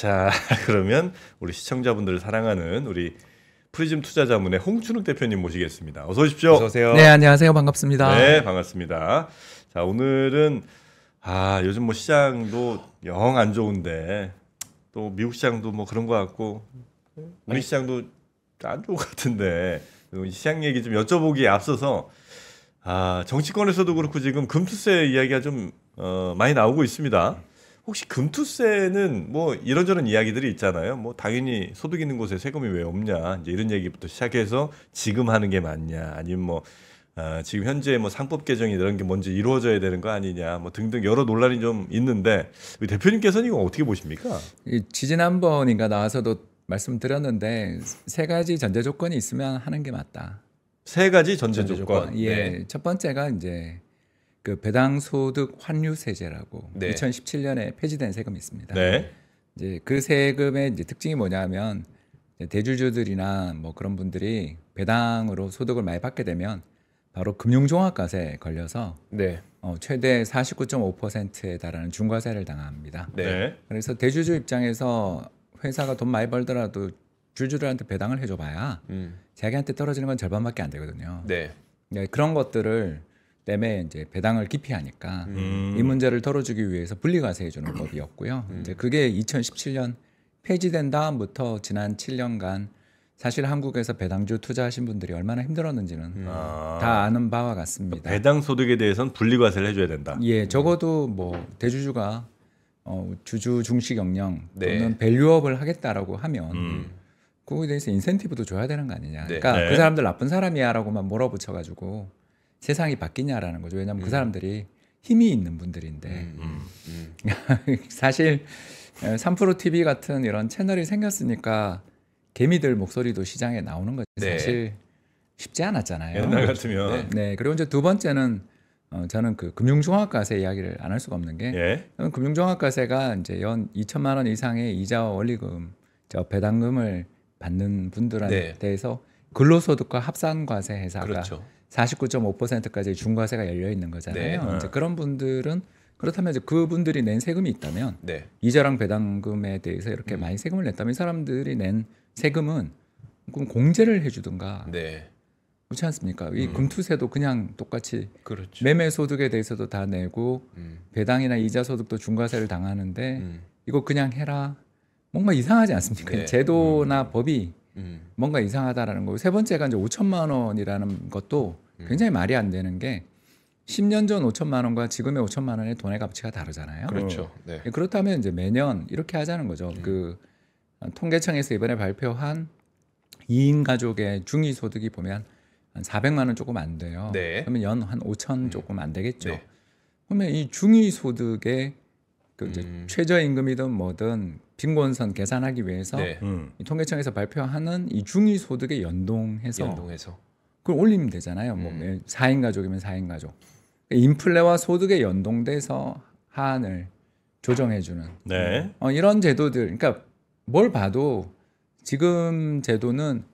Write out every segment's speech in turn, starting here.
자, 그러면 우리 시청자분들을 사랑하는 우리 프리즘 투자자문의 홍춘욱 대표님 모시겠습니다. 어서 오십시오. 어서 오세요. 네, 안녕하세요. 반갑습니다. 네, 반갑습니다. 자, 오늘은 아, 요즘 뭐 시장도 영 안 좋은데 또 미국 시장도 뭐 그런 거 같고 우리 아니, 시장도 안 좋은 것 같은데 시장 얘기 좀 여쭤보기에 앞서서 아, 정치권에서도 그렇고 지금 금투세 이야기가 좀 어, 많이 나오고 있습니다. 혹시 금투세는 뭐 이런저런 이야기들이 있잖아요. 뭐 당연히 소득 있는 곳에 세금이 왜 없냐 이제 이런 얘기부터 시작해서 지금 하는 게 맞냐 아니면 뭐 어, 지금 현재 뭐 상법 개정이 이런 게 먼저 이루어져야 되는 거 아니냐 뭐 등등 여러 논란이 좀 있는데 우리 대표님께서는 이거 어떻게 보십니까? 이 지진 한 번인가 나와서도 말씀드렸는데 세 가지 전제 조건이 있으면 하는 게 맞다. 세 가지 전제, 전제 조건. 예, 네. 첫 번째가 이제 그 배당 소득 환류 세제라고 네. 2017년에 폐지된 세금이 있습니다. 네. 이제 그 세금의 이제 특징이 뭐냐면 대주주들이나 뭐 그런 분들이 배당으로 소득을 많이 받게 되면 바로 금융종합과세에 걸려서 네. 어, 최대 49.5%에 달하는 중과세를 당합니다. 네. 네. 그래서 대주주 입장에서 회사가 돈 많이 벌더라도 주주들한테 배당을 해줘봐야 음. 자기한테 떨어지는 건 절반밖에 안 되거든요. 네. 네 그런 것들을 때문에 이제 배당을 기피하니까 음. 이 문제를 덜어주기 위해서 분리과세 해주는 법이었고요. 음. 이제 그게 2017년 폐지된 다음부터 지난 7년간 사실 한국에서 배당주 투자하신 분들이 얼마나 힘들었는지는 음. 다 아. 아는 바와 같습니다. 그러니까 배당 소득에 대해서는 분리과세를 해줘야 된다. 예, 적어도 뭐 대주주가 어, 주주 중시 경영 네. 또는 밸류업을 하겠다라고 하면 음. 그거에 대해서 인센티브도 줘야 되는 거 아니냐. 네. 그러니까 네. 그 사람들 나쁜 사람이야라고만 몰아붙여가지고 세상이 바뀌냐라는 거죠. 왜냐하면 그 음. 그 사람들이 힘이 있는 분들인데 음, 음, 음. 사실 3프로 어, TV 같은 이런 채널이 생겼으니까 개미들 목소리도 시장에 나오는 거죠 네. 사실 쉽지 않았잖아요. 옛날 같으면. 네. 네. 그리고 이제 두 번째는 어, 저는 그 금융종합과세 이야기를 안 할 수가 없는 게 예? 금융종합과세가 이제 연 2천만 원 이상의 이자와 원리금, 저 배당금을 받는 분들한테 네. 대해서 근로소득과 합산과세 회사가 그렇죠. 49.5%까지 중과세가 열려 있는 거잖아요. 네. 이제 어. 그런 분들은 그렇다면 이제 그분들이 낸 세금이 있다면 네. 이자랑 배당금에 대해서 이렇게 음. 많이 세금을 냈다면 이 사람들이 낸 세금은 그럼 공제를 해주든가 네. 그렇지 않습니까? 이 음. 금투세도 그냥 똑같이 그렇죠. 매매 소득에 대해서도 다 내고 음. 배당이나 이자 소득도 중과세를 당하는데 음. 이거 그냥 해라 뭔가 이상하지 않습니까? 네. 제도나 음. 법이 음. 뭔가 이상하다라는 거고 세 번째가 이제 5천만 원이라는 것도 음. 굉장히 말이 안 되는 게 10년 전 5천만 원과 지금의 5천만 원의 돈의 가치가 다르잖아요. 그렇죠. 네. 예, 그렇다면 이제 매년 이렇게 하자는 거죠. 음. 그 통계청에서 이번에 발표한 2인 가족의 중위 소득이 보면 한 400만 원 조금 안 돼요. 네. 그러면 연 한 5천 음. 조금 안 되겠죠. 네. 그러면 이 중위 소득의 그 이제 음. 최저임금이든 뭐든 빈곤선 계산하기 위해서 네. 음. 통계청에서 발표하는 이 중위 소득에 연동해서, 연동해서 그걸 올리면 되잖아요. 뭐 음. 뭐 4인 가족이면 4인 가족. 그러니까 인플레와 소득에 연동돼서 한을 조정해 주는 네. 어, 이런 제도들. 그러니까 뭘 봐도 지금 제도는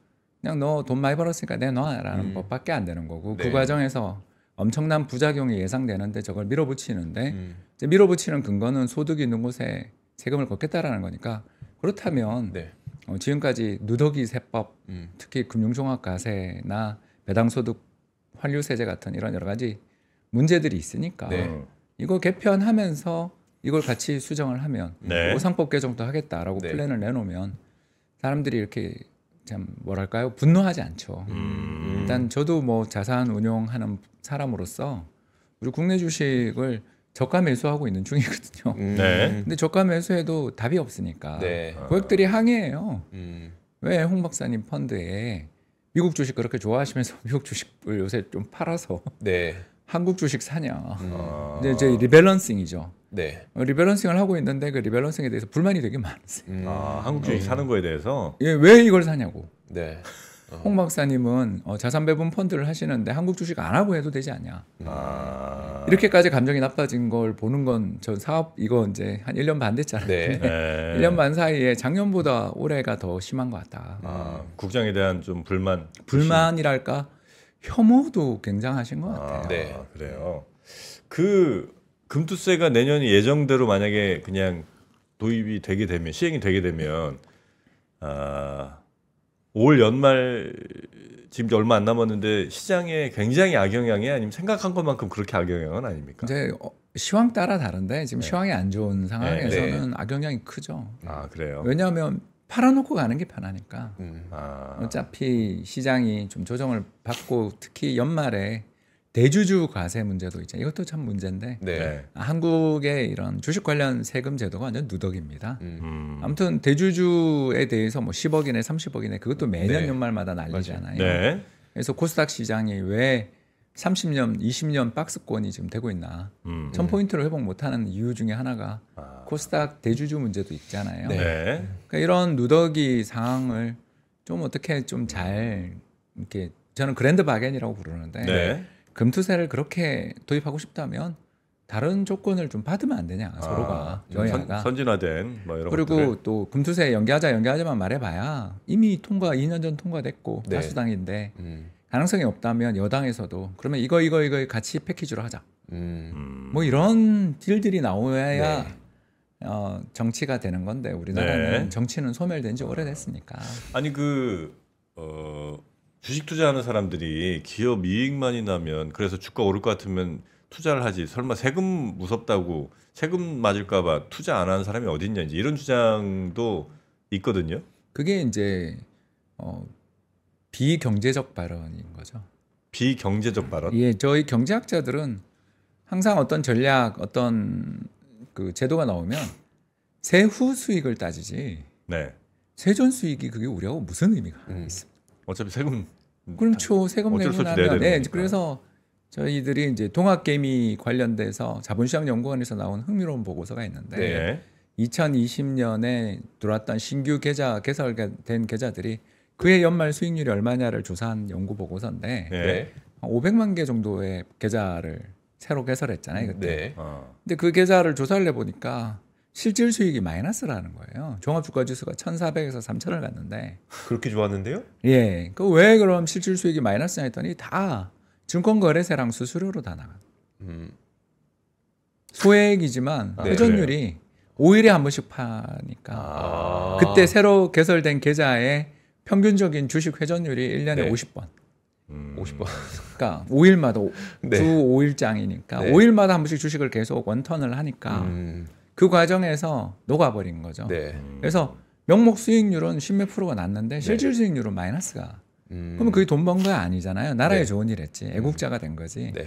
그냥 너 돈 많이 벌었으니까 내놔라는 음. 것밖에 안 되는 거고 그 네. 그 과정에서 엄청난 부작용이 예상되는데 저걸 밀어붙이는데 음. 이제 밀어붙이는 근거는 소득이 있는 곳에 세금을 걷겠다라는 거니까 그렇다면 네. 어, 지금까지 누더기 세법, 음. 특히 금융종합과세나 배당소득 환류세제 같은 이런 여러 가지 문제들이 있으니까 네. 이거 개편하면서 이걸 같이 수정을 하면 네. 오상법 뭐 개정도 하겠다라고 네. 플랜을 내놓으면 사람들이 이렇게 참 뭐랄까요 분노하지 않죠. 음. 일단 저도 뭐 자산 운용하는 사람으로서 우리 국내 주식을 저가 매수하고 있는 중이거든요. 음. 네. 근데 저가 매수해도 답이 없으니까 네. 고객들이 항의해요. 음. 왜홍 박사님 펀드에 미국 주식 그렇게 좋아하시면서 미국 주식을 요새 좀 팔아서 네. 한국 주식 사냐. 음. 아. 이제, 이제 리밸런싱이죠. 네. 어, 리밸런싱을 하고 있는데 그 리밸런싱에 대해서 불만이 되게 많으세요. 음. 아, 한국 주식 음. 사는 거에 대해서? 예, 왜 이걸 사냐고. 네. 어. 홍 박사님은 어, 자산배분 펀드를 하시는데 한국 주식 안 하고 해도 되지 않냐. 음. 아... 이렇게까지 감정이 나빠진 걸 보는 건 전 사업 이거 이제 한 1년 반 됐잖아요. 네. 네. 1년 반 사이에 작년보다 올해가 더 심한 것 같다. 아, 국장에 대한 좀 불만. 불만이랄까 혐오도 굉장하신 것 같아요. 네. 아, 네. 그래요. 그 금투세가 내년이 예정대로 만약에 그냥 도입이 되게 되면 시행이 되게 되면 아올 연말 지금 이 얼마 안 남았는데 시장에 굉장히 악영향이 아니면 생각한 것만큼 그렇게 악영향은 아닙니까? 이제 어, 시황 따라 다른데 지금 네. 시황이 안 좋은 상황에서는 네, 네, 악영향이 크죠. 아 그래요? 왜냐하면 팔아놓고 가는 게 편하니까. 음. 아. 어차피 시장이 좀 조정을 받고 특히 연말에 대주주 과세 문제도 있죠. 이것도 참 문제인데 네. 한국의 이런 주식 관련 세금 제도가 완전 누덕입니다. 음. 음. 아무튼 대주주에 대해서 뭐 10억 이네 30억 이네 그것도 매년 네. 연말마다 날리잖아요. 네. 그래서 코스닥 시장이 왜 30년, 20년 박스권이 지금 되고 있나. 음. 1000포인트를 회복 못하는 이유 중에 하나가 아. 코스닥 대주주 문제도 있잖아요. 네. 그러니까 이런 누더기 상황을 좀 어떻게 좀 잘 이렇게 저는 그랜드 바겐이라고 부르는데 네. 금투세를 그렇게 도입하고 싶다면 다른 조건을 좀 받으면 안 되냐 서로가 아, 여야가 선, 진화된뭐 이런 그리고 것들을. 또 금투세 연기하자 연기하자만 말해봐야 이미 통과 2년 전 통과됐고 네. 다수당인데 음. 가능성이 없다면 여당에서도 그러면 이거 이거 이거 같이 패키지로 하자 음. 음. 뭐 이런 딜들이 나오야 네. 어, 정치가 되는 건데 우리나라는 네. 정치는 소멸된 지 오래됐으니까 아니 그 어. 주식 투자하는 사람들이 기업 이익만이 나면 그래서 주가 오를 것 같으면 투자를 하지 설마 세금 무섭다고 세금 맞을까 봐 투자 안 하는 사람이 어디있냐 이제 이런 주장도 있거든요. 그게 이제 어, 비경제적 발언인 거죠. 비경제적 발언? 예, 저희 경제학자들은 항상 어떤 전략, 어떤 그 제도가 나오면 세후 수익을 따지지. 네. 세전 수익이 그게 우리하고 무슨 의미가 음. 있습니까 어차피 세금 그렇죠. 세금 내고 나면 네, 그래서 저희들이 이제 동학 개미 관련돼서 자본시장 연구원에서 나온 흥미로운 보고서가 있는데 네. 2020년에 들어왔던 신규 계좌 개설된 계좌들이 그해 연말 수익률이 얼마냐를 조사한 연구 보고서인데 네. 500만 개 정도의 계좌를 새로 개설했잖아요 그때. 네. 어. 근데 그 계좌를 조사를 해보니까 실질 수익이 마이너스라는 거예요. 종합주가지수가 1,400에서 3,000을 갔는데 그렇게 좋았는데요? 예. 그 왜 그럼 실질 수익이 마이너스냐 했더니 다 증권거래세랑 수수료로 다 나가. 음. 소액이지만 아, 회전율이 네, 5일에 한 번씩 파니까 아. 그때 새로 개설된 계좌의 평균적인 주식 회전율이 1년에 네. 50번. 음. 50번. 그러니까 5일마다 네. 주 5일장이니까 네. 5일마다 한 번씩 주식을 계속 원턴을 하니까 음. 그 과정에서 녹아버린 거죠. 네. 그래서 명목 수익률은 십몇 프로가 났는데 네. 실질 수익률은 마이너스가. 음. 그러면 그게 돈 번 거 아니잖아요. 나라에 네. 좋은 일 했지. 음. 애국자가 된 거지. 네.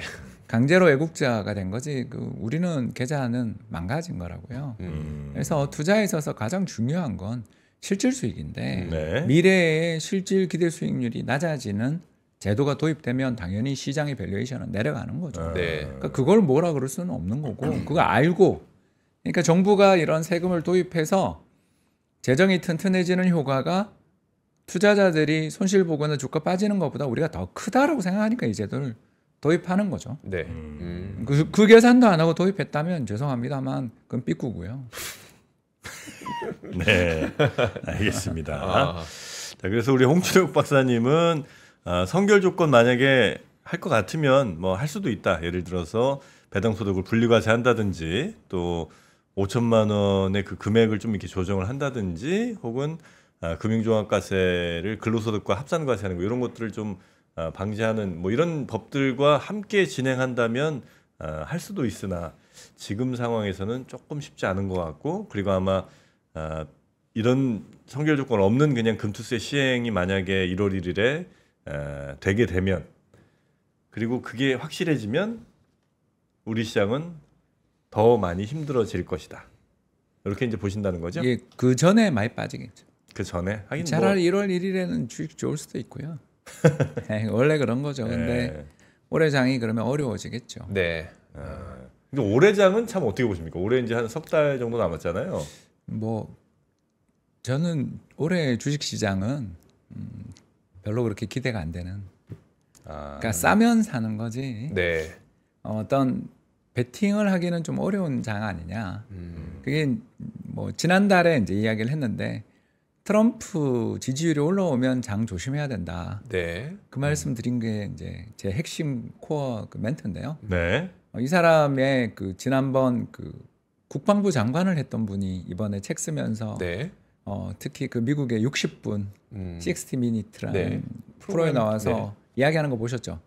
강제로 애국자가 된 거지. 그 우리는 계좌는 망가진 거라고요. 음. 그래서 투자에 있어서 가장 중요한 건 실질 수익인데 네. 미래에 실질 기대 수익률이 낮아지는 제도가 도입되면 당연히 시장의 밸류에이션은 내려가는 거죠. 네. 그러니까 그걸 뭐라 그럴 수는 없는 거고 음. 그거 알고 그러니까 정부가 이런 세금을 도입해서 재정이 튼튼해지는 효과가 투자자들이 손실 보거나 주가 빠지는 것보다 우리가 더 크다라고 생각하니까 이 제도를 도입하는 거죠. 네. 음. 그, 그, 계산도 안 하고 도입했다면 죄송합니다만 그건 삐꾸고요. 네, 알겠습니다. 아. 자, 그래서 우리 홍철욱 박사님은 어, 아, 성결 조건 만약에 할 것 같으면 뭐 할 수도 있다. 예를 들어서 배당 소득을 분리과세 한다든지 또 5천만 원의 그 금액을 좀 이렇게 조정을 한다든지 혹은 아, 금융종합과세를 근로소득과 합산과세하는 거 이런 것들을 좀 아, 방지하는 뭐 이런 법들과 함께 진행한다면 아, 할 수도 있으나 지금 상황에서는 조금 쉽지 않은 것 같고 그리고 아마 아, 이런 성결 조건 없는 그냥 금투세 시행이 만약에 1월 1일에 아, 되게 되면 그리고 그게 확실해지면 우리 시장은 더 많이 힘들어질 것이다. 이렇게 이제 보신다는 거죠? 예, 그 전에 많이 빠지겠죠. 그 전에 하긴 뭐 차라리 뭐... 1월 1일에는 주식 좋을 수도 있고요. 네, 원래 그런 거죠. 근데 네. 올해 장이 그러면 어려워지겠죠. 네. 아, 근 올해 장은 참 어떻게 보십니까? 올해 이제 한 석 달 정도 남았잖아요. 뭐 저는 올해 주식 시장은 음, 별로 그렇게 기대가 안 되는. 아, 그러니까 싸면 사는 거지. 네. 어, 어떤 베팅을 하기는 좀 어려운 장 아니냐. 음. 그게 뭐 지난달에 이제 이야기를 했는데 트럼프 지지율이 올라오면 장 조심해야 된다. 네. 그 말씀 드린 게 이제 제 핵심 코어 그 멘트인데요. 네. 어, 이 사람의 그 지난번 그 국방부 장관을 했던 분이 이번에 책 쓰면서 네. 어, 특히 그 미국의 60분 음. 60 미니트라는 네. 프로에 나와서 네. 이야기하는 거 보셨죠?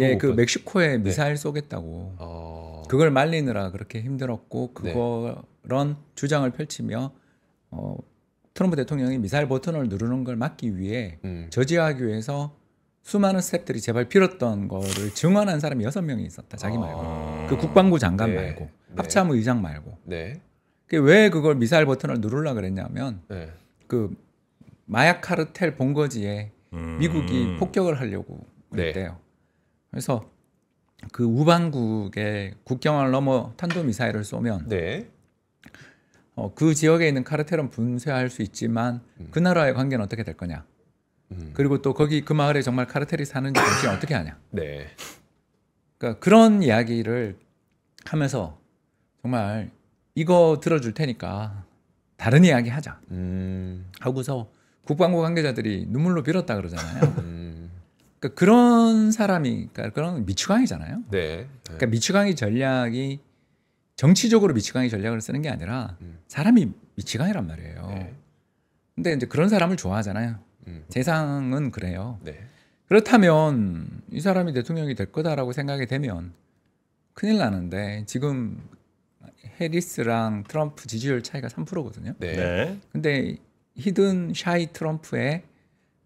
예, 그 멕시코에 네. 미사일 네. 쏘겠다고. 어... 그걸 말리느라 그렇게 힘들었고 그런 네. 주장을 펼치며 어, 트럼프 대통령이 미사일 버튼을 누르는 걸 막기 위해 음. 저지하기 위해서 수많은 스탭들이 제발 빌었던 거를 증언한 사람이 여섯 명이 있었다. 자기 아. 말고. 그 국방부 장관 네. 말고 네. 합참 의장 말고. 네. 왜 그걸 미사일 버튼을 누르려 그랬냐면 네. 그 마약 카르텔 본거지에 음... 미국이 폭격을 하려고 그랬대요. 그래서 그 우방국의 국경을 넘어 탄도 미사일을 쏘면 네. 어, 그 지역에 있는 카르텔은 분쇄할 수 있지만 음. 그 나라의 관계는 어떻게 될 거냐? 음. 그리고 또 거기 그 마을에 정말 카르텔이 사는지 도대 어떻게 하냐? 네. 그러니까 그런 이야기를 하면서 정말 이거 들어줄 테니까 다른 이야기 하자. 음. 하고서 국방부 관계자들이 눈물로 빌었다 그러잖아요. 음. 그러니까 그런 사람이 그러니까 그런 미추광이잖아요. 네. 그러니까 네. 그러니까 미추광이 전략이 정치적으로 미치광이 전략을 쓰는 게 아니라 음. 사람이 미치광이란 말이에요. 네. 근데 이제 그런 사람을 좋아하잖아요. 음. 세상은 그래요. 네. 그렇다면 이 사람이 대통령이 될 거다라고 생각이 되면 큰일 나는데 지금 해리스랑 트럼프 지지율 차이가 3%거든요. 네. 근데 히든 샤이 트럼프의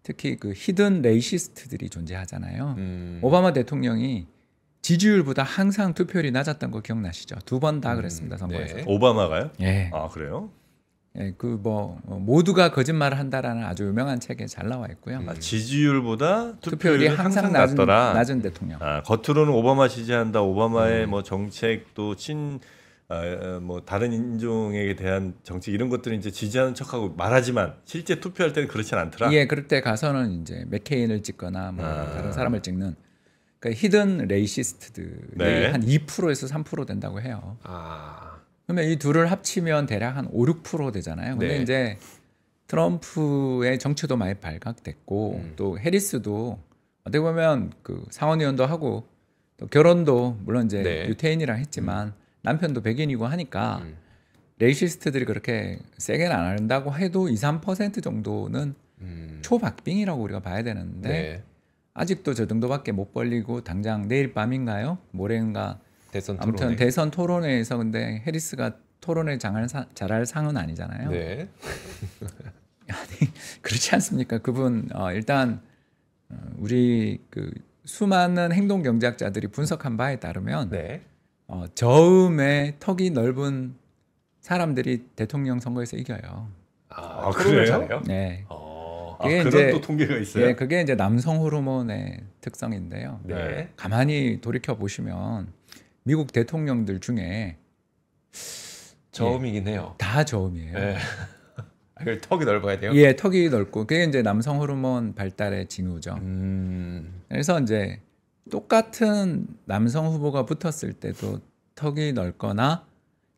특히 그 히든 레이시스트들이 존재하잖아요. 음. 오바마 대통령이 지지율보다 항상 투표율이 낮았던 거 기억나시죠? 두 번다 음, 그랬습니다 선거에서. 네. 오바마가요? 예. 아 그래요? 예, 그뭐 뭐 모두가 거짓말을 한다라는 아주 유명한 책에 잘 나와 있고요. 음. 아, 지지율보다 투표율이, 투표율이 항상, 항상, 낮더라 낮은 대통령. 아, 겉으로는 오바마 지지한다. 오바마의 음. 뭐 정책도 친 어, 뭐 다른 인종에 게 대한 정책 이런 것들은 이제 지지하는 척하고 말하지만 실제 투표할 때는 그렇진 않더라. 예, 그럴 때 가서는 이제 맥케인을 찍거나 뭐 아. 다른 사람을 찍는 그러니까 히든 레이시스트들이 네. 한 2%에서 3% 된다고 해요. 아. 그러면 이 둘을 합치면 대략 한 5, 6% 되잖아요. 근데 네. 이제 트럼프의 정치도 많이 발각됐고 음. 또 해리스도 어떻게 보면 그 상원의원도 하고 또 결혼도 물론 이제 네. 유태인이랑 했지만 음. 남편도 백인이고 하니까 음. 레이시스트들이 그렇게 세게는 안 한다고 해도 2, 3% 정도는 음. 초박빙이라고 우리가 봐야 되는데 네. 아직도 저 정도밖에 못 벌리고 당장 내일 밤인가요? 모레인가 대선 토론회. 아무튼 대선 토론회에서 근데 해리스가 토론회 장할 사, 잘할 상은 아니잖아요. 네. 아니 그렇지 않습니까? 그분 어, 일단 어, 우리 그 수많은 행동 경제학자들이 분석한 바에 따르면 네. 어, 저음에 턱이 넓은 사람들이 대통령 선거에서 이겨요. 아, 아 그래요? 네. 어, 아, 그게 아, 이제, 또 통계가 있어요. 예, 그게 이제 남성 호르몬의 특성인데요. 네. 가만히 돌이켜 보시면 미국 대통령들 중에 저음이긴 예, 해요. 다 저음이에요. 네. 턱이 넓어야 돼요. 예, 턱이 넓고 그게 이제 남성 호르몬 발달의 징후죠. 음... 그래서 이제 똑같은 남성 후보가 붙었을 때도 턱이 넓거나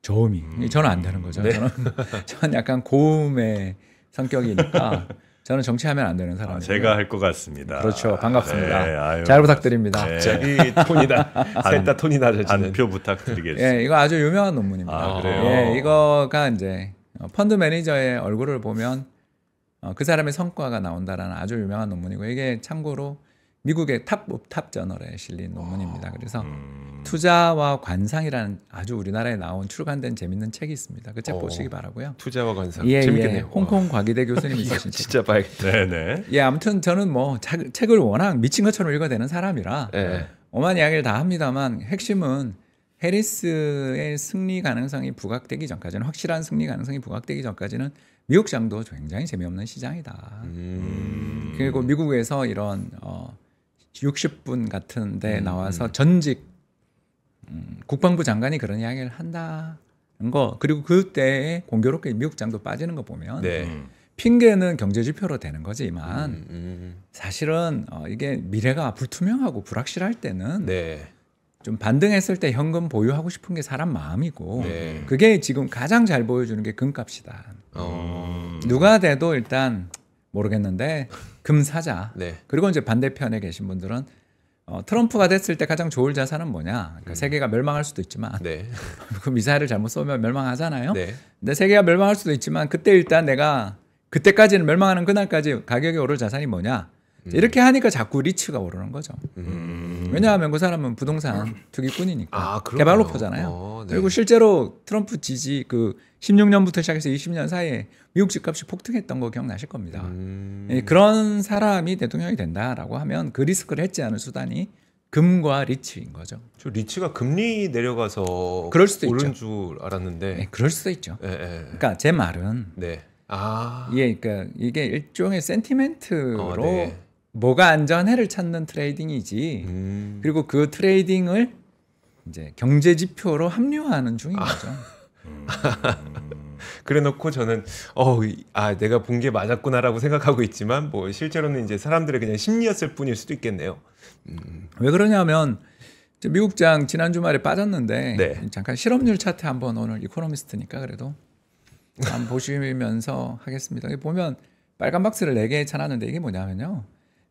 저음이 음. 저는 안 되는 거죠. 네. 저는 저는 약간 고음의 성격이니까 저는 정치하면 안 되는 사람이에요. 아, 제가 할 것 같습니다. 그렇죠. 반갑습니다. 네, 아유, 잘 부탁드립니다. 갑자기 네. 톤이다. 셋다 톤이 낮아지는. 안표 부탁드리겠습니다. 예, 이거 아주 유명한 논문입니다. 아, 그래요? 예, 이거가 이제 어, 펀드 매니저의 얼굴을 보면 어, 그 사람의 성과가 나온다라는 아주 유명한 논문이고 이게 참고로 미국의 탑, 뭐, 탑 저널에 실린 논문입니다. 그래서 음. 투자와 관상이라는 아주 우리나라에 나온 출간된 재밌는 책이 있습니다. 그책 어. 보시기 바라고요. 투자와 관상. 예, 예. 재밌겠네요. 예. 홍콩 과기대 교수님이 쓰신 책. 진짜 봐야겠다. 네네. 네. 예, 아무튼 저는 뭐 자, 책을 워낙 미친 것처럼 읽어대는 사람이라 네. 엄한 이야기를 다 합니다만 핵심은 해리스의 승리 가능성이 부각되기 전까지는 확실한 승리 가능성이 부각되기 전까지는 미국 장도 굉장히 재미없는 시장이다. 음. 그리고 미국에서 이런 어, 60분 같은데 음, 나와서 음. 전직 음, 국방부 장관이 그런 이야기를 한다는 거 그리고 그때 공교롭게 미국 장도 빠지는 거 보면 네. 음. 핑계는 경제 지표로 되는 거지만 음, 음. 사실은 어, 이게 미래가 불투명하고 불확실할 때는 네. 좀 반등했을 때 현금 보유하고 싶은 게 사람 마음이고 네. 그게 지금 가장 잘 보여주는 게 금값이다. 어... 누가 돼도 일단 모르겠는데 금 사자. 네. 그리고 이제 반대편에 계신 분들은 어, 트럼프가 됐을 때 가장 좋을 자산은 뭐냐? 그러니까 음. 세계가 멸망할 수도 있지만 네. 그 미사일을 잘못 쏘면 멸망하잖아요. 네. 근데 세계가 멸망할 수도 있지만 그때 일단 내가 그때까지는 멸망하는 그날까지 가격이 오를 자산이 뭐냐? 음. 이렇게 하니까 자꾸 리츠가 오르는 거죠. 음. 왜냐하면 그 사람은 부동산 음. 투기꾼이니까 아, 개발로퍼잖아요. 어, 네. 그리고 실제로 트럼프 지지 그 16년부터 시작해서 20년 사이에 미국 집값이 폭등했던 거 기억나실 겁니다. 음. 예, 그런 사람이 대통령이 된다라고 하면 그 리스크를 했지 않은 수단이 금과 리츠인 거죠. 저 리츠가 금리 내려가서 그럴 수도 오른 있죠. 줄 알았는데. 네, 그럴 수도 있죠. 네, 네. 그러니까 제 말은 네. 아. 예, 그러니까 이게 일종의 센티멘트로 어, 네. 뭐가 안전해를 찾는 트레이딩이지. 음. 그리고 그 트레이딩을 이제 경제 지표로 합류하는 중인 아. 거죠. 아. 음. 그래놓고 저는 어아 내가 본 게 맞았구나라고 생각하고 있지만 뭐 실제로는 이제 사람들의 그냥 심리였을 뿐일 수도 있겠네요. 음. 왜 그러냐면 미국장 지난 주말에 빠졌는데 네. 잠깐 실업률 차트 한번 오늘 이코노미스트니까 그래도 한 보시면서 하겠습니다. 보면 빨간 박스를 4개 차놨는데 이게 뭐냐면요.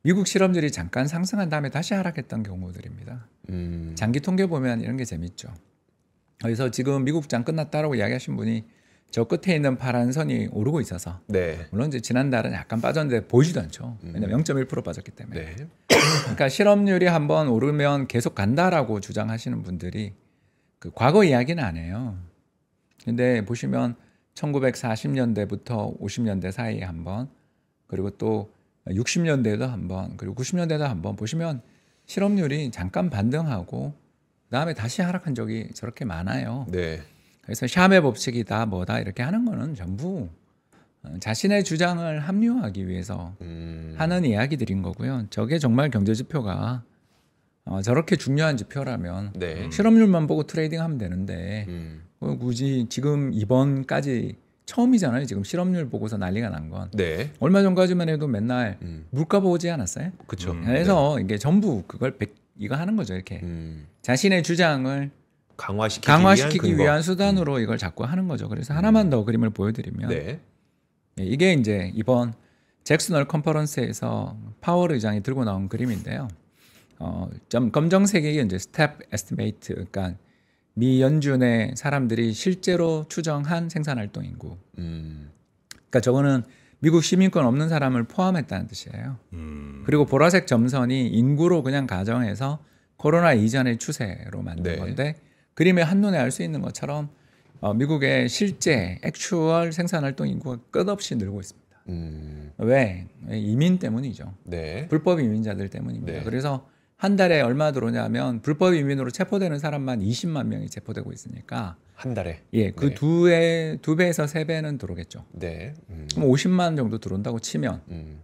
미국 실업률이 잠깐 상승한 다음에 다시 하락했던 경우들입니다. 음. 장기 통계 보면 이런 게 재밌죠. 그래서 지금 미국장 끝났다라고 이야기하신 분이 저 끝에 있는 파란 선이 오르고 있어서 네. 물론 이제 지난달은 약간 빠졌는데 보이지도 않죠. 음. 왜냐면 0.1% 빠졌기 때문에. 네. 그러니까 실업률이 한번 오르면 계속 간다라고 주장하시는 분들이 그 과거 이야기는 안 해요. 근데 보시면 1940년대부터 50년대 사이에 한번 그리고 또 60년대도 에 한번 그리고 90년대도 에 한번 보시면 실업률이 잠깐 반등하고 그다음에 다시 하락한 적이 저렇게 많아요. 네. 그래서 샴의 법칙이다 뭐다 이렇게 하는 거는 전부 어, 자신의 주장을 합리화하기 위해서 음. 하는 이야기들인 거고요. 저게 정말 경제 지표가 어, 저렇게 중요한 지표라면 네. 실업률만 보고 트레이딩하면 되는데 음. 뭐 굳이 지금 이번까지 처음이잖아요. 지금 실업률 보고서 난리가 난 건. 네. 얼마 전까지만 해도 맨날 음. 물가 보지 않았어요? 그렇죠. 음, 음 네. 그래서 네. 이게 전부 그걸 백, 이거 하는 거죠. 이렇게 음. 자신의 주장을 강화시키기, 강화시키기 위한, 위한, 수단으로 음. 이걸 자꾸 하는 거죠. 그래서 음. 하나만 더 그림을 보여드리면 네. 네. 이게 이제 이번 잭슨홀 컨퍼런스에서 파월 의장이 들고 나온 그림인데요. 어, 좀 검정색이 이제 스텝 에스티메이트, 그러니까 미 연준의 사람들이 실제로 추정한 생산 활동 인구. 음. 그러니까 저거는 미국 시민권 없는 사람을 포함했다는 뜻이에요. 음. 그리고 보라색 점선이 인구로 그냥 가정해서 코로나 이전의 추세로 만든 네. 건데 그림의 한눈에 알 수 있는 것처럼 어, 미국의 실제 액츄얼 생산 활동 인구가 끝없이 늘고 있습니다. 음. 왜? 이민 때문이죠. 네. 불법 이민자들 때문입니다. 네. 그래서 한 달에 얼마 들어오냐면 불법 이민으로 체포되는 사람만 20만 명이 체포되고 있으니까 한 달에 예, 그 네. 두에 두 배에서 세 배는 들어오겠죠. 네. 음. 그럼 50만 정도 들어온다고 치면 음.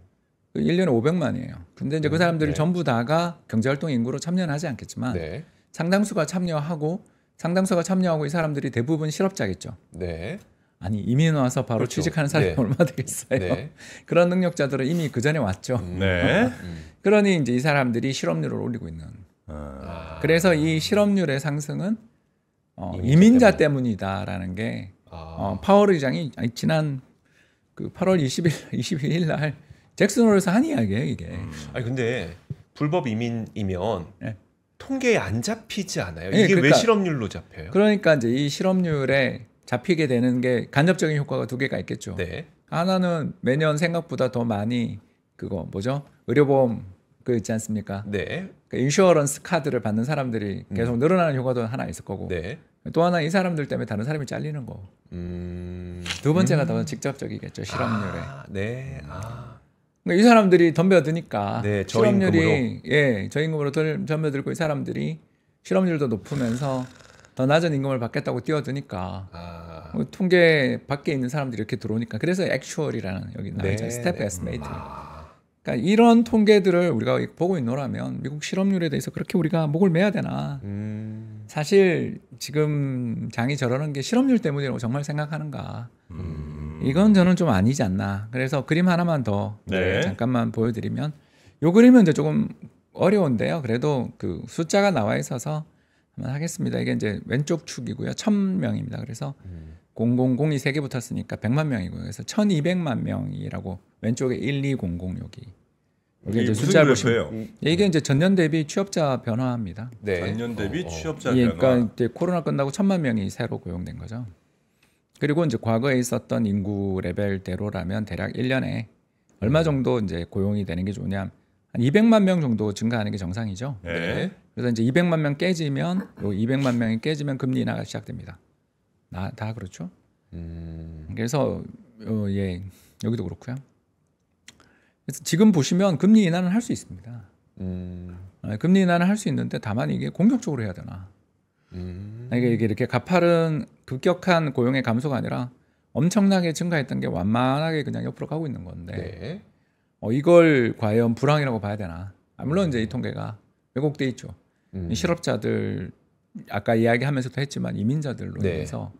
1년에 그 500만이에요. 근데 이제 그 음, 그 사람들이 네. 전부 다가 경제활동 인구로 참여하지 는 않겠지만 네. 상당수가 참여하고 상당수가 참여하고 이 사람들이 대부분 실업자겠죠. 네. 아니 이미 나와서 바로 그렇죠. 취직하는 사람이 네. 얼마나 되겠어요. 네. 그런 능력자들은 이미 그 전에 왔죠. 음. 네. 음. 그러니 이제 이 사람들이 실업률을 올리고 있는. 아. 그래서 이 실업률의 상승은 어, 이민자 때문에. 이다라는 게 아. 어, 파월 의장이 지난 그 8월 20일 21일 날 잭슨홀에서 한 이야기예요 이게. 음. 아니 근데 불법 이민이면 네. 통계에 안 잡히지 않아요. 예, 이게 그러니까, 왜 실업률로 잡혀요? 그러니까 이제 이 실업률에 잡히게 되는 게 간접적인 효과가 두 개가 있겠죠. 네. 하나는 매년 생각보다 더 많이 그거 뭐죠? 의료보험 그 있지 않습니까? 네. 그 인슈어런스 카드를 받는 사람들이 음. 계속 음. 늘어나는 효과도 하나 있을 거고. 네. 또 하나 이 사람들 때문에 다른 사람이 잘리는 거. 음. 두 번째가 음. 더 직접적이겠죠 실업률에. 아, 네. 아. 그러니까 이 사람들이 덤벼드니까 네, 실업률이 예 저임금으로 덤벼들고 이 사람들이 실업률도 높으면서 더 낮은 임금을 받겠다고 뛰어드니까 아. 뭐 통계 밖에 있는 사람들이 이렇게 들어오니까 그래서 액츄얼이라는 여기 나오죠. 스텝 에스메이트. 그러니까 이런 통계들을 우리가 보고 있노라면 미국 실업률에 대해서 그렇게 우리가 목을 매야 되나? 음. 사실 지금 장이 저러는 게 실업률 때문이라고 정말 생각하는가? 음. 이건 저는 좀 아니지 않나. 그래서 그림 하나만 더 네. 잠깐만 보여드리면 요 그림은 이제 조금 어려운데요. 그래도 그 숫자가 나와 있어서 한번 하겠습니다. 이게 이제 왼쪽 축이고요. 천명입니다 그래서 음. 000이 3개 붙었으니까 100만 명이고요. 그래서 1200만 명이라고 왼쪽에 1200 여기. 이게 이제 숫자 보시면 음. 이게 이제 전년 대비 취업자 변화입니다. 네. 전년 대비 어, 어. 취업자 예, 변화. 그러니까 이제 코로나 끝나고 천만 명이 새로 고용된 거죠. 그리고 이제 과거에 있었던 인구 레벨대로라면 대략 1년에 얼마 음. 정도 이제 고용이 되는 게 좋냐? 한 200만 명 정도 증가하는 게 정상이죠. 네. 그래서 이제 200만 명 깨지면 요 200만 명이 깨지면 금리 인하가 시작됩니다. 나, 다 그렇죠. 음. 그래서 어, 예 여기도 그렇고요. 그래서 지금 보시면 금리 인하는 할 수 있습니다. 음. 아, 금리 인하는 할 수 있는데 다만 이게 공격적으로 해야 되나? 음. 아, 이게, 이게 이렇게 가파른 급격한 고용의 감소가 아니라 엄청나게 증가했던 게 완만하게 그냥 옆으로 가고 있는 건데 네. 어, 이걸 과연 불황이라고 봐야 되나? 아, 물론 음. 이제 이 음. 통계가 왜곡돼 있죠. 음. 실업자들 아까 이야기하면서도 했지만 이민자들로 네. 인해서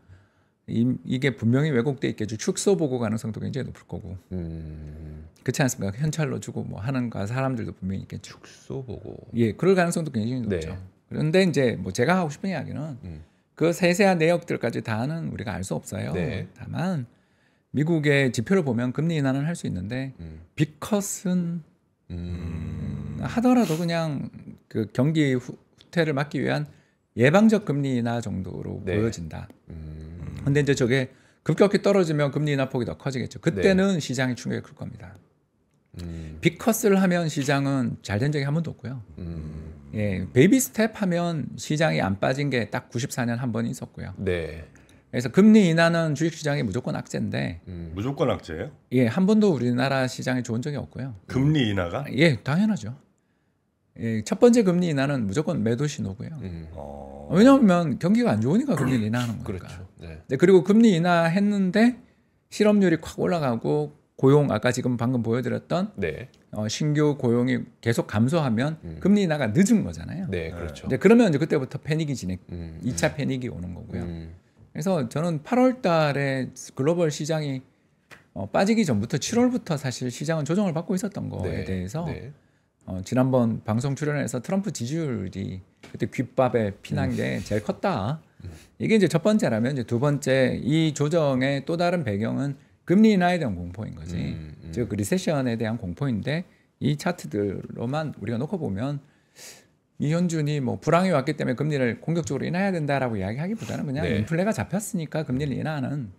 이, 게 분명히 왜곡돼 있겠죠. 축소 보고 가능성도 굉장히 높을 거고. 음. 그렇지 않습니까? 현찰로 주고 뭐 하는 가 사람들도 분명히 있겠죠. 축소 보고. 예, 그럴 가능성도 굉장히 네. 높죠. 네. 그런데 이제 뭐 제가 하고 싶은 이야기는 음. 그 세세한 내역들까지 다는 우리가 알 수 없어요. 네. 다만 미국의 지표를 보면 금리 인하는 할 수 있는데 음. 비컷은 음. 하더라도 그냥 그 경기 후퇴를 막기 위한 예방적 금리 인하 정도로 네. 보여진다. 음. 근데 이제 저게 급격히 떨어지면 금리 인하폭이 더 커지겠죠. 그때는 네. 시장이 충격이 클 겁니다. 음. 비커스를 하면 시장은 잘 된 적이 한 번도 없고요. 음. 예, 베이비 스텝 하면 시장이 안 빠진 게 딱 94년 한 번 있었고요. 네. 그래서 금리 인하는 주식 시장이 무조건 악재인데 음. 무조건 악재예요? 예, 한 번도 우리나라 시장이 좋은 적이 없고요. 금리 인하가? 예, 당연하죠. 예, 첫 번째 금리 인하는 무조건 매도 신호고요. 음. 어... 왜냐하면 경기가 안 좋으니까 금리 인하하는 거니까. 그렇죠. 네. 네. 그리고 금리 인하 했는데 실업률이 확 올라가고 고용 아까 지금 방금 보여드렸던 네. 어, 신규 고용이 계속 감소하면 음. 금리 인하가 늦은 거잖아요. 네, 그렇죠. 네, 그러면 이제 그때부터 패닉이 진행, 음, 2차 음. 패닉이 오는 거고요. 음. 그래서 저는 8월달에 글로벌 시장이 어, 빠지기 전부터 7월부터 사실 시장은 조정을 받고 있었던 거에 네. 대해서 네. 어, 지난번 방송 출연해서 트럼프 지지율이 그때 귓밥에 피난 음. 게 제일 컸다. 이게 이제 첫 번째라면 이제 두 번째 이 조정의 또 다른 배경은 금리 인하에 대한 공포인 거지. 음, 음. 즉 리세션에 대한 공포인데 이 차트들로만 우리가 놓고 보면 이현준이 뭐 불황이 왔기 때문에 금리를 공격적으로 인하해야 된다라고 이야기하기보다는 그냥 네. 인플레가 잡혔으니까 금리를 인하하는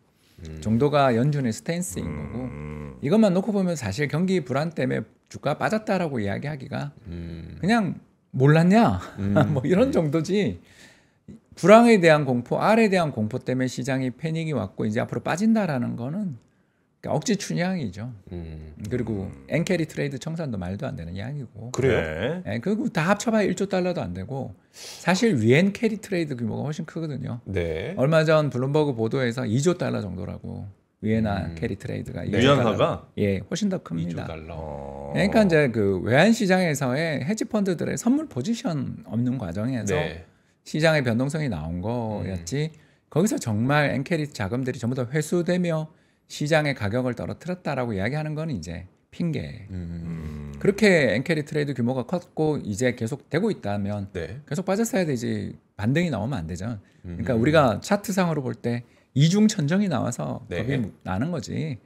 음. 정도가 연준의 스탠스인 음. 거고 이것만 놓고 보면 사실 경기 불안 때문에 주가 빠졌다라고 이야기하기가 음. 그냥 몰랐냐 뭐 이런 네. 정도지 불황에 대한 공포, 알에 대한 공포 때문에 시장이 패닉이 왔고 이제 앞으로 빠진다라는 거는 그러니까 억지 춘향이죠. 음. 그리고 엔캐리 트레이드 청산도 말도 안 되는 양이고. 그래 네. 네. 그리고 다 합쳐봐야 1조 달러도 안 되고 사실 위엔 캐리 트레이드 규모가 훨씬 크거든요. 네. 얼마 전 블룸버그 보도에서 2조 달러 정도라고 위엔아 음. 캐리 트레이드가 네. 위안화가 예 훨씬 더 큽니다. 2조 달러. 어. 그러니까 이제 그 외환 시장에서의 헤지 펀드들의 선물 포지션 없는 과정에서. 네. 시장의 변동성이 나온 거였지. 음. 거기서 정말 엔케리 자금들이 전부 다 회수되며 시장의 가격을 떨어뜨렸다라고 이야기하는 건 이제 핑계. 음. 음, 음. 음. 그렇게 엔케리 트레이드 규모가 컸고 이제 계속 되고 있다면 네. 계속 빠졌어야 되지 반등이 나오면 안 되죠. 그러니까 우리가 차트상으로 볼 때 이중 천정이 나와서 네. 겁이 나는 거지.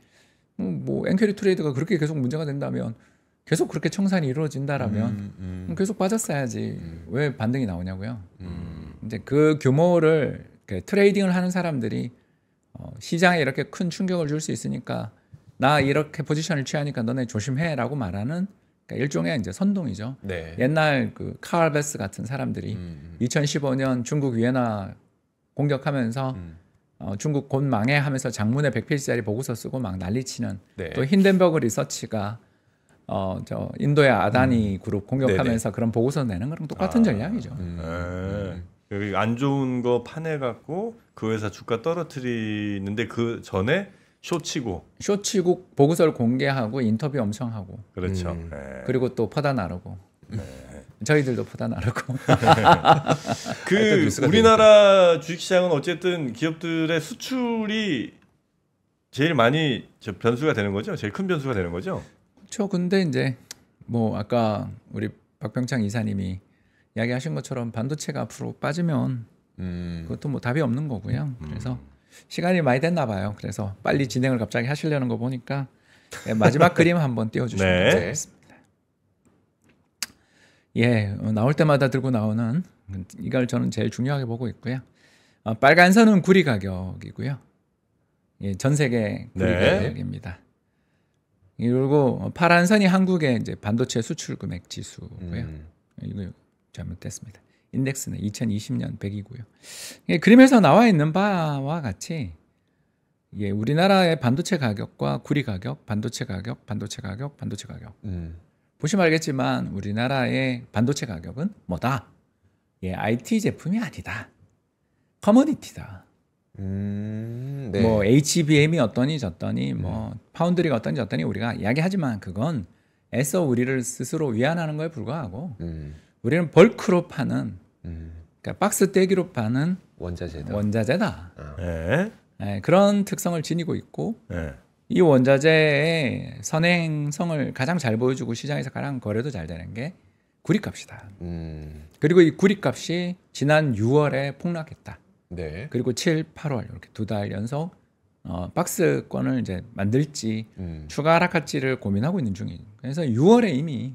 뭐 엔케리 트레이드가 그렇게 계속 문제가 된다면 계속 그렇게 청산이 이루어진다라면 음, 음. 음 계속 빠졌어야지 음. 왜 반등이 나오냐고요. 음. 이제 그 규모를 트레이딩을 하는 사람들이 어, 시장에 이렇게 큰 충격을 줄 수 있으니까 나 이렇게 포지션을 취하니까 너네 조심해라고 말하는 그러니까 일종의 이제 선동이죠. 네. 옛날 그 카알베스 같은 사람들이 음. 2015년 중국 위에나 공격하면서 음. 어, 중국 곧 망해 하면서 장문의 100페이지짜리 보고서 쓰고 막 난리치는 네. 또 힌덴버그 리서치가 어저 인도의 아다니 음. 그룹 공격하면서 네네. 그런 보고서 내는 거랑 똑같은 아, 전략이죠. 음. 네. 음. 안 좋은 거 판해 갖고 그 회사 주가 떨어뜨리는데 그 전에 쇼치고 쇼치고 보고서를 공개하고 인터뷰 엄청 하고 그렇죠. 음. 네. 그리고 또 퍼다 나르고 네. 저희들도 퍼다 나르고 그 우리나라 주식시장은 어쨌든 기업들의 수출이 제일 많이 변수가 되는 거죠. 제일 큰 변수가 되는 거죠. 그렇죠. 근데 이제 뭐 아까 우리 박병창 이사님이 이야기하신 것처럼 반도체가 앞으로 빠지면 음. 그것도 뭐 답이 없는 거고요. 음. 그래서 시간이 많이 됐나 봐요. 그래서 빨리 진행을 갑자기 하시려는 거 보니까 네, 마지막 그림 한번 띄워주시면 네. 겠습니다 예, 어, 나올 때마다 들고 나오는 이걸 저는 제일 중요하게 보고 있고요. 어, 빨간 선은 구리 가격이고요. 예, 전 세계 구리 네. 가격입니다. 그리고 파란 선이 한국의 이제 반도체 수출 금액 지수고요. 음. 이거 잘못됐습니다. 인덱스는 2020년 100이고요. 예, 그림에서 나와 있는 바와 같이 예, 우리나라의 반도체 가격과 구리 가격, 반도체 가격, 반도체 가격, 반도체 가격. 음. 보시면 알겠지만 우리나라의 반도체 가격은 뭐다? 예, IT 제품이 아니다. 커머니티다 음, 네. 뭐 HBM이 e 어떠니 저떠니 뭐 음. 파운드리가 어떠니 저떠니 우리가 이야기하지만 그건 애써 우리를 스스로 위안하는 거에 불과하고 음. 우리는 벌크로 파는 음. 그러니까 박스 떼기로 파는 원자재다. 원자재다. 아. 네. 네, 그런 특성을 지니고 있고 예. 이 원자재의 선행성을 가장 잘 보여주고 시장에서 가장 거래도 잘 되는 게 구리값이다. 음. 그리고 이 구리값이 지난 6월에 폭락했다. 네. 그리고 7, 8월 이렇게 두 달 연속 어, 박스권을 이제 만들지 음. 추가 하락할지를 고민하고 있는 중이에요. 그래서 6월에 이미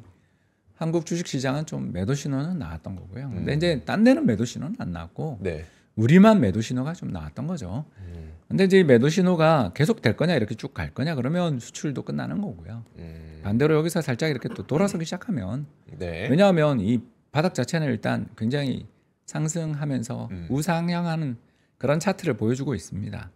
한국 주식시장은 좀 매도 신호는 나왔던 거고요. 근데 음. 이제 딴 데는 매도 신호는 안 나왔고 네. 우리만 매도 신호가 좀 나왔던 거죠. 음. 근데 이제 매도 신호가 계속 될 거냐 이렇게 쭉 갈 거냐 그러면 수출도 끝나는 거고요. 음. 반대로 여기서 살짝 이렇게 또 돌아서기 시작하면 네. 왜냐하면 이 바닥 자체는 일단 굉장히 상승하면서 음. 우상향하는 그런 차트를 보여주고 있습니다.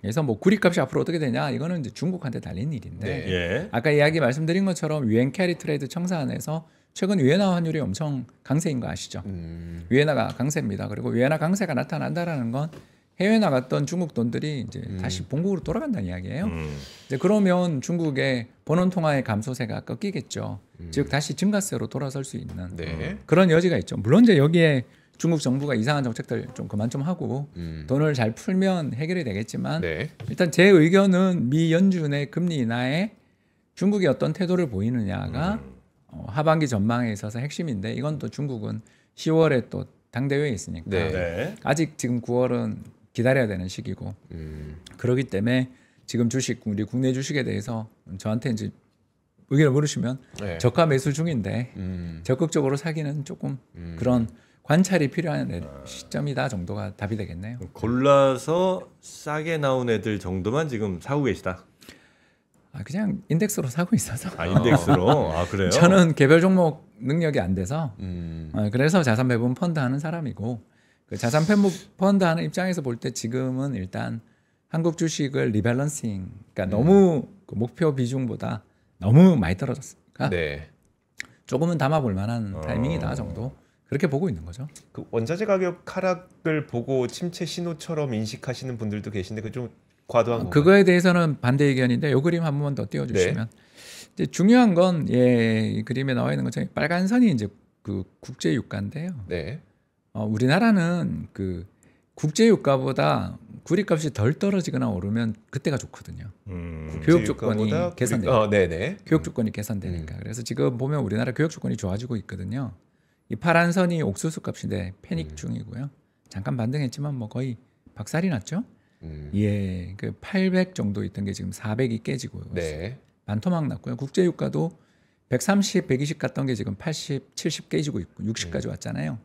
그래서 뭐 구리값이 앞으로 어떻게 되냐 이거는 이제 중국한테 달린 일인데 네. 예. 아까 이야기 말씀드린 것처럼 유엔 캐리 트레이드 청산에서 최근 위에나 환율이 엄청 강세인 거 아시죠? 음. 위에나가 강세입니다. 그리고 위에나 강세가 나타난다라는 건 해외 나갔던 중국 돈들이 이제 음. 다시 본국으로 돌아간다는 이야기예요. 음. 이제 그러면 중국의 본원 통화의 감소세가 꺾이겠죠. 음. 즉 다시 증가세로 돌아설 수 있는 네. 그런 여지가 있죠. 물론 이제 여기에 중국 정부가 이상한 정책들 좀 그만 좀 하고 음. 돈을 잘 풀면 해결이 되겠지만 네. 일단 제 의견은 미 연준의 금리 인하에 중국이 어떤 태도를 보이느냐가 음. 어, 하반기 전망에 있어서 핵심인데 이건 또 중국은 10월에 또 당대회에 있으니까 네. 네. 아직 지금 9월은 기다려야 되는 시기고 음. 그러기 때문에 지금 주식 우리 국내 주식에 대해서 저한테 이제 의견을 물으시면 네. 저가 매수 중인데 음. 적극적으로 사기는 조금 음. 그런 관찰이 필요한 애, 네. 시점이다 정도가 답이 되겠네요. 골라서 싸게 나온 애들 정도만 지금 사고 계시다. 아 그냥 인덱스로 사고 있어서. 아 인덱스로. 아 그래요? 저는 개별 종목 능력이 안 돼서. 음. 아, 그래서 자산 배분 펀드 하는 사람이고 그 자산 배분 펀드 하는 입장에서 볼 때 지금은 일단 한국 주식을 리밸런싱, 그러니까 음. 너무 그 목표 비중보다 너무 많이 떨어졌으니까 네. 조금은 담아볼 만한 어. 타이밍이다 정도. 그렇게 보고 있는 거죠. 그 원자재 가격 하락을 보고 침체 신호처럼 인식하시는 분들도 계신데 그 좀 과도한 아, 그거에 대해서는 반대 의견인데 요 그림 한 번만 더 띄워주시면 네. 중요한 건예 그림에 나와 있는 것처럼 빨간 선이 이제 그 국제 유가인데요. 네. 어, 우리나라는 그 국제 유가보다 구리값이 덜 떨어지거나 오르면 그때가 좋거든요. 음, 교육 조건이 개선돼요. 어, 교육 음. 조건이 개선되니까. 음. 그래서 지금 보면 우리나라 교육 조건이 좋아지고 있거든요. 이 파란 선이 옥수수 값인데 패닉 음. 중이고요. 잠깐 반등했지만 뭐 거의 박살이 났죠. 음. 예, 그 800 정도 있던 게 지금 400이 깨지고 네. 반토막 났고요. 국제 유가도 130, 120 갔던 게 지금 80, 70 깨지고 있고 60까지 음. 왔잖아요.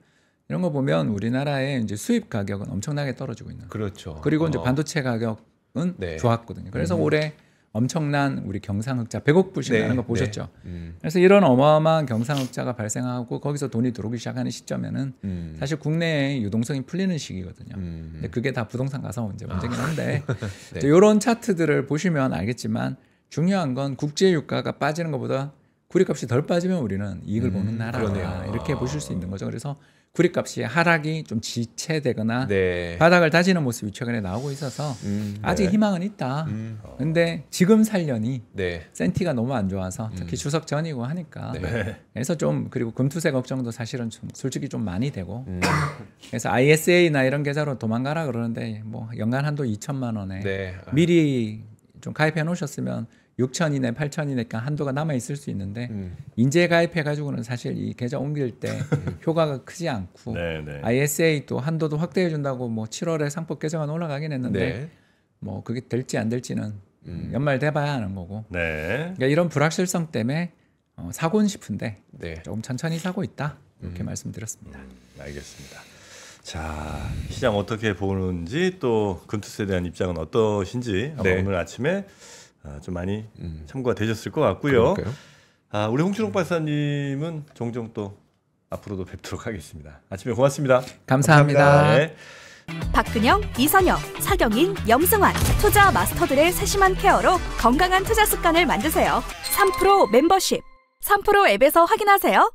이런 거 보면 우리나라의 이제 수입 가격은 엄청나게 떨어지고 있는. 그렇죠. 그리고 어. 이제 반도체 가격은 네. 좋았거든요. 그래서 음. 올해 엄청난 우리 경상흑자 100억불씩 네, 나는 거 보셨죠. 네. 음. 그래서 이런 어마어마한 경상흑자가 발생하고 거기서 돈이 들어오기 시작하는 시점에는 음. 사실 국내에 유동성이 풀리는 시기거든요. 음. 근데 그게 다 부동산 가서 문제 문제긴 아. 한데 아. 네. 이런 차트들을 보시면 알겠지만 중요한 건 국제 유가가 빠지는 것보다 구리값이 덜 빠지면 우리는 이익을 음, 보는 나라다 그러네요. 이렇게 보실 수 있는 거죠. 그래서 구리값이 하락이 좀 지체되거나 네. 바닥을 다지는 모습이 최근에 나오고 있어서 음, 네. 아직 네. 희망은 있다. 음. 근데 지금 살려니 네. 센티가 너무 안 좋아서 음. 특히 음. 추석 전이고 하니까 네. 네. 그래서 좀 그리고 금투세 걱정도 사실은 좀 솔직히 좀 많이 되고 음. 그래서 ISA나 이런 계좌로 도망가라 그러는데 뭐 연간 한도 2천만 원에 미리 좀 가입해 놓으셨으면 6천이네 8천이니까 한도가 남아 있을 수 있는데 음. 인재 가입해 가지고는 사실 이 계좌 옮길 때 음. 효과가 크지 않고 네, 네. ISA 또 한도도 확대해 준다고 뭐 7월에 상법 개정안 올라가긴 했는데 네. 뭐 그게 될지 안 될지는 음. 연말 돼봐야 하는 거고 네. 그러니까 이런 불확실성 때문에 어, 사고는 싶은데 네. 조금 천천히 사고 있다 이렇게 음. 말씀드렸습니다. 음, 알겠습니다. 자 시장 어떻게 보는지 또 금투스에 대한 입장은 어떠신지 네. 오늘 아침에 아, 좀 많이 음. 참고가 되셨을 것 같고요. 그럴까요? 아, 우리 홍춘옥 음. 박사님은 종종 또 앞으로도 뵙도록 하겠습니다. 아침에 고맙습니다. 감사합니다. 감사합니다. 네. 박근영, 이선영, 사경인, 염승환 투자 마스터들의 세심한 케어로 건강한 투자 습관을 만드세요. 3프로 멤버십 3프로 앱에서 확인하세요.